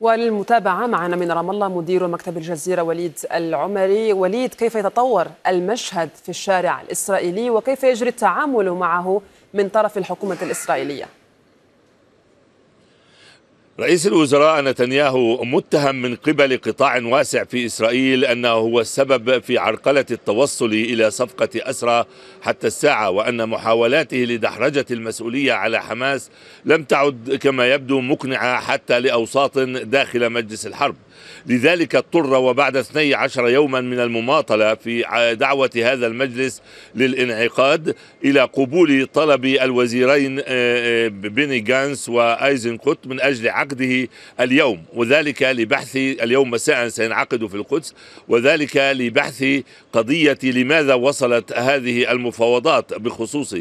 وللمتابعة معنا من رام الله مدير مكتب الجزيرة وليد العمري وليد كيف يتطور المشهد في الشارع الإسرائيلي وكيف يجري التعامل معه من طرف الحكومة الإسرائيلية رئيس الوزراء نتنياهو متهم من قبل قطاع واسع في إسرائيل أنه هو السبب في عرقلة التوصل إلى صفقة أسرى حتى الساعة وأن محاولاته لدحرجة المسؤولية على حماس لم تعد كما يبدو مقنعة حتى لأوساط داخل مجلس الحرب لذلك اضطر وبعد 12 يوما من المماطلة في دعوة هذا المجلس للانعقاد إلى قبول طلب الوزيرين آه، آه، بيني جانس وآيزنكوت من أجل عقد عقده اليوم وذلك لبحث اليوم مساء سينعقد في القدس وذلك لبحث قضية لماذا وصلت هذه المفاوضات بخصوص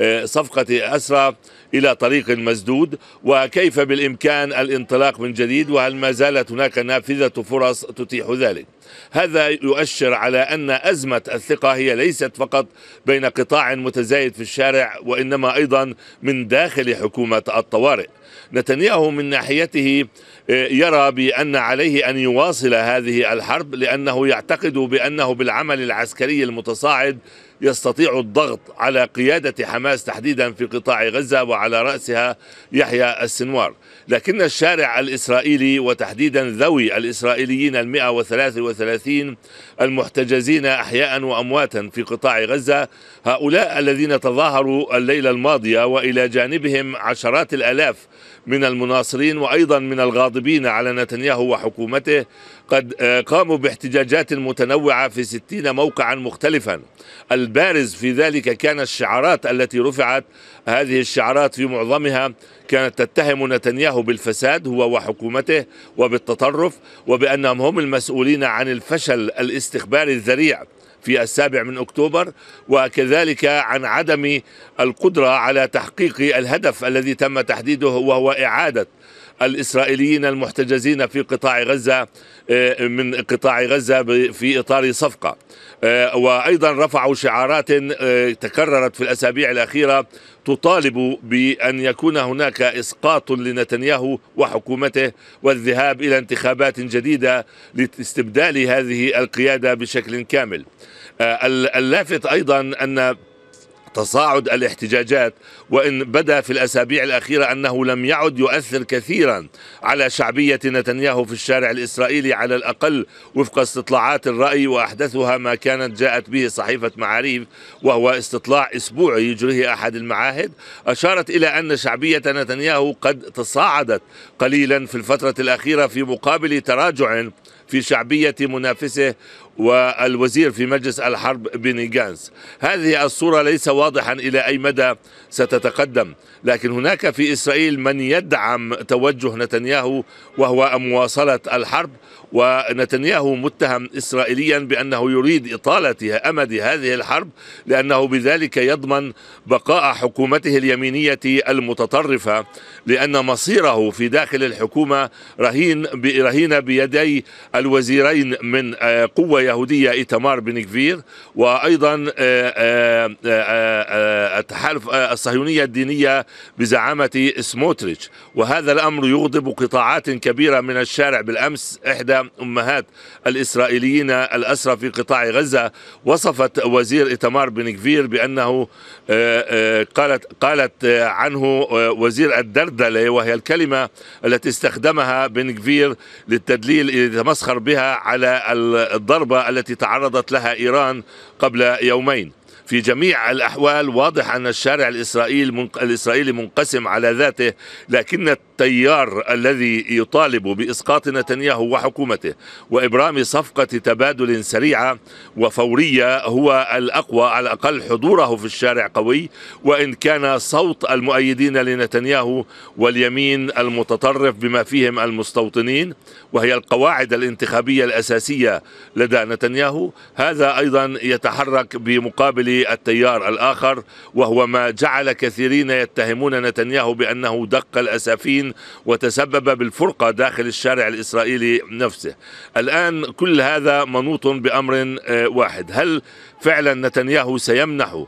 آه، صفقة أسرى إلى طريق مسدود وكيف بالإمكان الانطلاق من جديد وهل ما زالت هناك نافذة فرص تتيح ذلك هذا يؤشر على أن أزمة الثقة هي ليست فقط بين قطاع متزايد في الشارع وإنما أيضا من داخل حكومة الطوارئ نتنياهو من ناحيته آه، يرى بأن عليه أن يواصل هذه الحرب لأنه يعتقد بأنه بالعمل العسكري المتصاعد يستطيع الضغط على قيادة حماس تحديدا في قطاع غزة وعلى رأسها يحيى السنوار لكن الشارع الإسرائيلي وتحديدا ذوي الإسرائيليين المئة وثلاثة وثلاثين المحتجزين أحياء وأمواتا في قطاع غزة هؤلاء الذين تظاهروا الليلة الماضية وإلى جانبهم عشرات الألاف من المناصرين وأيضا من الغاضبين على نتنياهو وحكومته قد آه، قاموا باحتجاجات متنوعة في ستين موقعا مختلفا البارز في ذلك كان الشعارات التي رفعت هذه الشعارات في معظمها كانت تتهم نتنياهو بالفساد هو وحكومته وبالتطرف وبأنهم هم المسؤولين عن الفشل الاستخباري الذريع في السابع من اكتوبر وكذلك عن عدم القدره على تحقيق الهدف الذي تم تحديده وهو اعاده الإسرائيليين المحتجزين في قطاع غزة آه، من قطاع غزة في إطار صفقة آه، وأيضا رفعوا شعارات آه، تكررت في الأسابيع الأخيرة تطالب بأن يكون هناك إسقاط لنتنياهو وحكومته والذهاب إلى انتخابات جديدة لاستبدال هذه القيادة بشكل كامل اللافت أيضا أن تصاعد الاحتجاجات وان بدا في الاسابيع الاخيره انه لم يعد يؤثر كثيرا على شعبيه نتنياهو في الشارع الاسرائيلي على الاقل وفق استطلاعات الراي واحدثها ما كانت جاءت به صحيفه معاريف وهو استطلاع اسبوعي يجريه احد المعاهد اشارت الى ان شعبيه نتنياهو قد تصاعدت قليلا في الفتره الاخيره في مقابل تراجع في شعبيه منافسه والوزير في مجلس الحرب بيني جانس هذه الصورة ليس واضحا إلى أي مدى ستتقدم لكن هناك في إسرائيل من يدعم توجه نتنياهو وهو مواصلة الحرب ونتنياهو متهم إسرائيليا بأنه يريد إطالة أمد هذه الحرب لأنه بذلك يضمن بقاء حكومته اليمينية المتطرفة لأن مصيره في داخل الحكومة رهين رهين بيدي الوزيرين من آه، قوة يهودية إيتمار بن كفير وأيضا آه، آه، آه، التحالف الصهيونية الدينية بزعامة سموتريتش وهذا الأمر يغضب قطاعات كبيرة من الشارع بالأمس إحدى أمهات الإسرائيليين الأسرى في قطاع غزة وصفت وزير إيتمار بن كفير بأنه قالت قالت عنه وزير الدردلة وهي الكلمة التي استخدمها بن كفير للتدليل يتمسخر بها على الضربة التي تعرضت لها إيران قبل يومين في جميع الأحوال واضح أن الشارع الإسرائيل الإسرائيلي منقسم على ذاته لكن التيار الذي يطالب بإسقاط نتنياهو وحكومته وإبرام صفقة تبادل سريعة وفورية هو الأقوى على الأقل حضوره في الشارع قوي وإن كان صوت المؤيدين لنتنياهو واليمين المتطرف بما فيهم المستوطنين وهي القواعد الانتخابية الأساسية لدى نتنياهو هذا أيضا يتحرك بمقابل بالتيار الآخر وهو ما جعل كثيرين يتهمون نتنياهو بأنه دق الأسافين وتسبب بالفرقة داخل الشارع الإسرائيلي نفسه الآن كل هذا منوط بأمر آه، واحد هل فعلا نتنياهو سيمنح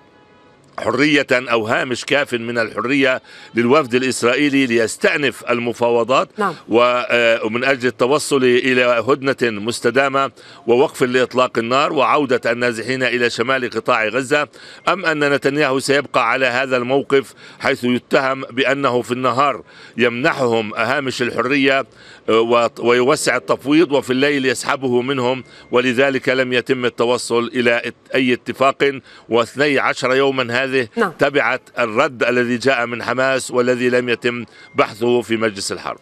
حرية أو هامش كاف من الحرية للوفد الإسرائيلي ليستأنف المفاوضات نعم. آه، ومن أجل التوصل إلى هدنة مستدامة ووقف لإطلاق النار وعودة النازحين إلى شمال قطاع غزة أم أن نتنياهو سيبقى على هذا الموقف حيث يتهم بأنه في النهار يمنحهم هامش الحرية آه، ويوسع التفويض وفي الليل يسحبه منهم ولذلك لم يتم التوصل إلى أي اتفاق واثني عشر يوما هذه نعم. تبعت الرد الذي جاء من حماس والذي لم يتم بحثه في مجلس الحرب